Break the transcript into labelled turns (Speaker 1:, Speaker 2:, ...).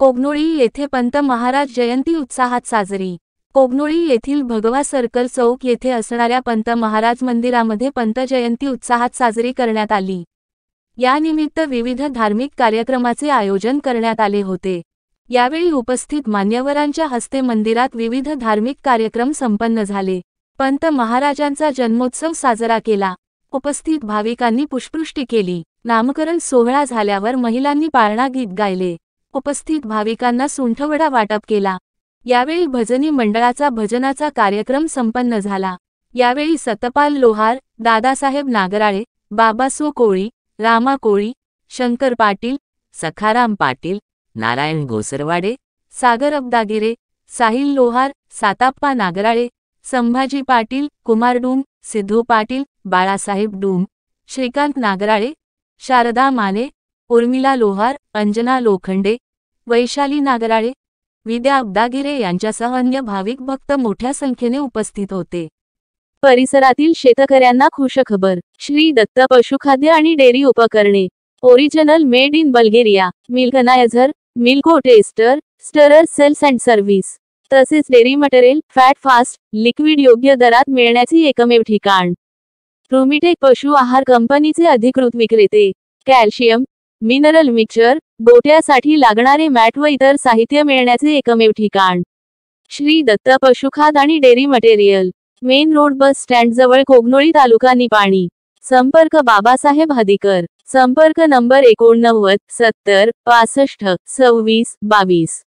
Speaker 1: कोगनोळी येथे पंत महाराज जयंती उत्साहात साजरी कोगनोळी येथील भगवा सर्कल चौक येथे असणाऱ्या पंत महाराज मंदिरामध्ये पंत जयंती उत्साहात साजरी करण्यात आली यानिमित्त विविध धार्मिक कार्यक्रमाचे आयोजन करण्यात आले होते यावेळी उपस्थित मान्यवरांच्या हस्ते मंदिरात विविध धार्मिक कार्यक्रम संपन्न झाले पंत महाराजांचा जन्मोत्सव साजरा केला उपस्थित भाविकांनी पुष्पृष्टी केली नामकरण सोहळा झाल्यावर महिलांनी पाळणा गीत गायले उपस्थित भाविकांना सुंठवडा वाटप केला यावेळी भजनी मंडळाचा भजनाचा कार्यक्रम संपन्न झाला यावेळी सतपाल लोहार दादासाहेब नागराळे बाबासो कोळी रामा कोळी शंकर पाटील सखाराम पाटील नारायण घोसरवाडे सागर अब्दागिरे साहिल लोहार साताप्पा नागराळे संभाजी पाटील कुमार डूम सिद्धू पाटील बाळासाहेब डूम श्रीकांत नागराळे शारदा माने उर्मिला लोहार अंजना लोखंडे वैशाली नागराळे विद्या अब्दागिरे यांच्यासह अन्य भाविक भक्त मोठ्या संख्येने उपस्थित होते परिसरातील शेतकऱ्यांना खुशखबर श्री दत्त पशुखाद्य आणि डेअरी उपकरणे original made in Bulgaria milkanizer milko tester stirrer sales and service तसेच dairy material fat fast liquid योग्य दरात मिळण्याचे एकमेव ठिकाण रुमिटेक पशु आहार कंपनीचे अधिकृत विक्रेते कॅल्शियम मिनरल मिक्सर गोट्यासाठी लागणारे मॅट व इतर साहित्य मिळण्याचे एकमेव ठिकाण श्री दत्त पशुखाद आणि dairy material main road bus stand जवळ कोगनोळी तालुका निपाणी संपर्क बाबासाहेब हदिकर संपर्क नंबर एकोणनव्वद सत्तर पासष्ट सव्वीस बावीस